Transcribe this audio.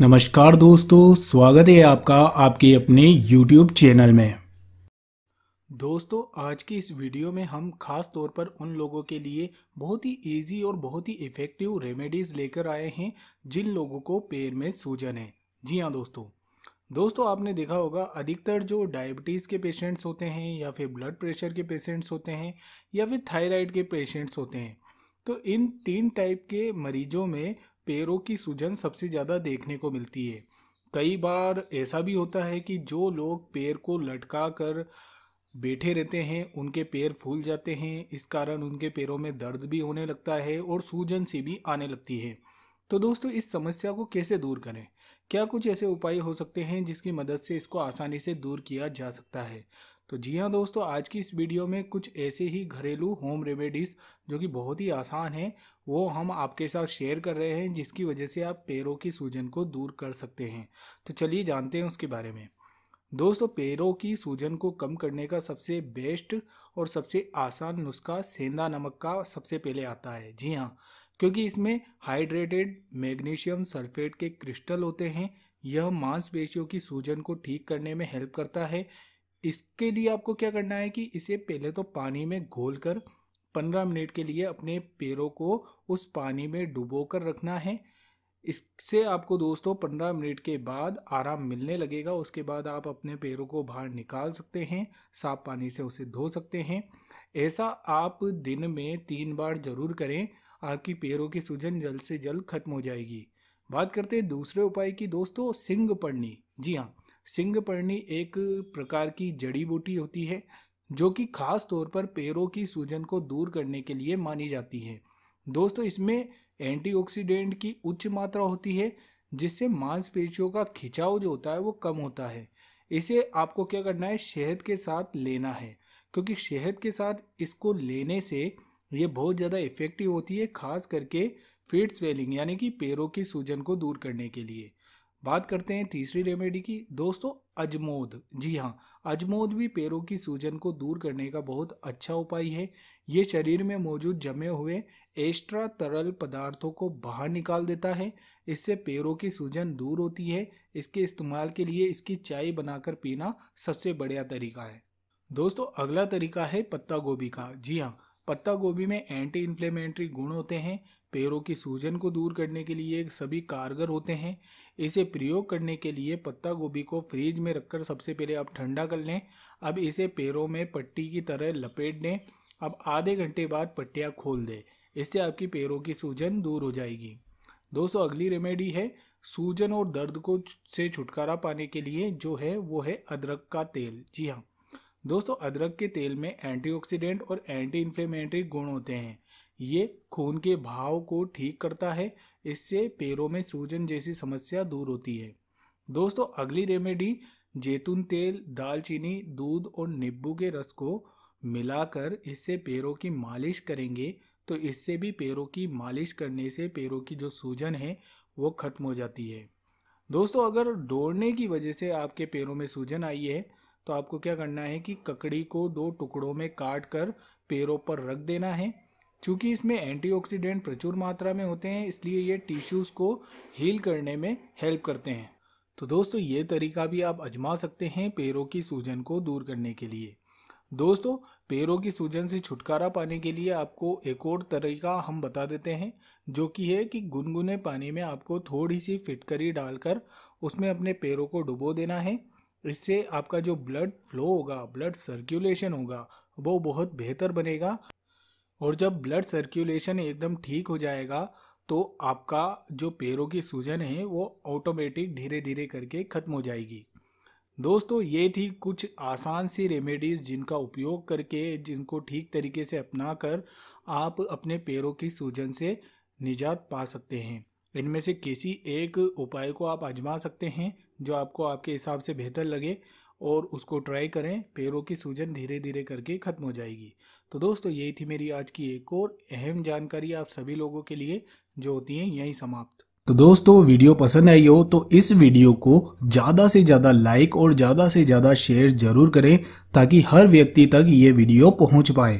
नमस्कार दोस्तों स्वागत है आपका आपके अपने YouTube चैनल में दोस्तों आज की इस वीडियो में हम खास तौर पर उन लोगों के लिए बहुत ही इजी और बहुत ही इफ़ेक्टिव रेमेडीज़ लेकर आए हैं जिन लोगों को पैर में सूजन है जी हाँ दोस्तों दोस्तों आपने देखा होगा अधिकतर जो डायबिटीज़ के पेशेंट्स होते हैं या फिर ब्लड प्रेशर के पेशेंट्स होते हैं या फिर थायराइड के पेशेंट्स होते हैं तो इन तीन टाइप के मरीजों में पैरों की सूजन सबसे ज़्यादा देखने को मिलती है कई बार ऐसा भी होता है कि जो लोग पैर को लटका कर बैठे रहते हैं उनके पैर फूल जाते हैं इस कारण उनके पैरों में दर्द भी होने लगता है और सूजन सी भी आने लगती है तो दोस्तों इस समस्या को कैसे दूर करें क्या कुछ ऐसे उपाय हो सकते हैं जिसकी मदद से इसको आसानी से दूर किया जा सकता है तो जी हाँ दोस्तों आज की इस वीडियो में कुछ ऐसे ही घरेलू होम रेमेडीज़ जो कि बहुत ही आसान हैं वो हम आपके साथ शेयर कर रहे हैं जिसकी वजह से आप पैरों की सूजन को दूर कर सकते हैं तो चलिए जानते हैं उसके बारे में दोस्तों पैरों की सूजन को कम करने का सबसे बेस्ट और सबसे आसान नुस्खा सेंधा नमक का सबसे पहले आता है जी हाँ क्योंकि इसमें हाइड्रेटेड मैग्नीशियम सल्फेट के क्रिस्टल होते हैं यह मांसपेशियों की सूजन को ठीक करने में हेल्प करता है इसके लिए आपको क्या करना है कि इसे पहले तो पानी में घोल कर पंद्रह मिनट के लिए अपने पैरों को उस पानी में डुबो कर रखना है इससे आपको दोस्तों पंद्रह मिनट के बाद आराम मिलने लगेगा उसके बाद आप अपने पैरों को बाहर निकाल सकते हैं साफ पानी से उसे धो सकते हैं ऐसा आप दिन में तीन बार जरूर करें आपकी पैरों की सूजन जल्द से जल्द खत्म हो जाएगी बात करते हैं दूसरे उपाय की दोस्तों सिंग पड़नी जी हाँ सिंगपर्णी एक प्रकार की जड़ी बूटी होती है जो कि खास तौर पर पैरों की सूजन को दूर करने के लिए मानी जाती है दोस्तों इसमें एंटीऑक्सीडेंट की उच्च मात्रा होती है जिससे मांसपेशियों का खिंचाव जो होता है वो कम होता है इसे आपको क्या करना है शहद के साथ लेना है क्योंकि शहद के साथ इसको लेने से ये बहुत ज़्यादा इफ़ेक्टिव होती है खास करके फीट स्वेलिंग यानी कि पैरों की सूजन को दूर करने के लिए बात करते हैं तीसरी रेमेडी की दोस्तों अजमोद जी हाँ अजमोद भी पैरों की सूजन को दूर करने का बहुत अच्छा उपाय है ये शरीर में मौजूद जमे हुए एक्स्ट्रा तरल पदार्थों को बाहर निकाल देता है इससे पैरों की सूजन दूर होती है इसके इस्तेमाल के लिए इसकी चाय बनाकर पीना सबसे बढ़िया तरीका है दोस्तों अगला तरीका है पत्ता गोभी का जी हाँ पत्ता गोभी में एंटी इन्फ्लेमेंट्री गुण होते हैं पैरों की सूजन को दूर करने के लिए सभी कारगर होते हैं इसे प्रयोग करने के लिए पत्ता गोभी को फ्रीज में रखकर सबसे पहले आप ठंडा कर लें अब इसे पैरों में पट्टी की तरह लपेट दें अब आधे घंटे बाद पट्टियाँ खोल दें इससे आपकी पैरों की सूजन दूर हो जाएगी दोस्तों अगली रेमेडी है सूजन और दर्द को से छुटकारा पाने के लिए जो है वो है अदरक का तेल जी हाँ दोस्तों अदरक के तेल में एंटीऑक्सीडेंट और एंटी इन्फ्लेमेटरी गुण होते हैं ये खून के भाव को ठीक करता है इससे पैरों में सूजन जैसी समस्या दूर होती है दोस्तों अगली रेमेडी जैतून तेल दालचीनी दूध और नींबू के रस को मिलाकर इससे पैरों की मालिश करेंगे तो इससे भी पैरों की मालिश करने से पैरों की जो सूजन है वो ख़त्म हो जाती है दोस्तों अगर दौड़ने की वजह से आपके पैरों में सूजन आई है तो आपको क्या करना है कि ककड़ी को दो टुकड़ों में काट कर पैरों पर रख देना है चूँकि इसमें एंटीऑक्सीडेंट प्रचुर मात्रा में होते हैं इसलिए ये टिश्यूज़ को हील करने में हेल्प करते हैं तो दोस्तों ये तरीका भी आप आजमा सकते हैं पैरों की सूजन को दूर करने के लिए दोस्तों पैरों की सूजन से छुटकारा पाने के लिए आपको एक और तरीका हम बता देते हैं जो कि है कि गुनगुने पानी में आपको थोड़ी सी फिटकरी डालकर उसमें अपने पैरों को डुबो देना है इससे आपका जो ब्लड फ्लो होगा ब्लड सर्कुलेशन होगा वो बहुत बेहतर बनेगा और जब ब्लड सर्कुलेशन एकदम ठीक हो जाएगा तो आपका जो पैरों की सूजन है वो ऑटोमेटिक धीरे धीरे करके ख़त्म हो जाएगी दोस्तों ये थी कुछ आसान सी रेमेडीज़ जिनका उपयोग करके जिनको ठीक तरीके से अपना कर आप अपने पैरों की सूजन से निजात पा सकते हैं इनमें से किसी एक उपाय को आप आजमा सकते हैं जो आपको आपके हिसाब से बेहतर लगे और उसको ट्राई करें पैरों की सूजन धीरे धीरे करके ख़त्म हो जाएगी तो दोस्तों यही थी मेरी आज की एक और अहम जानकारी आप सभी लोगों के लिए जो होती है यही समाप्त तो दोस्तों वीडियो पसंद आई हो तो इस वीडियो को ज़्यादा से ज़्यादा लाइक और ज़्यादा से ज़्यादा शेयर जरूर करें ताकि हर व्यक्ति तक ये वीडियो पहुँच पाए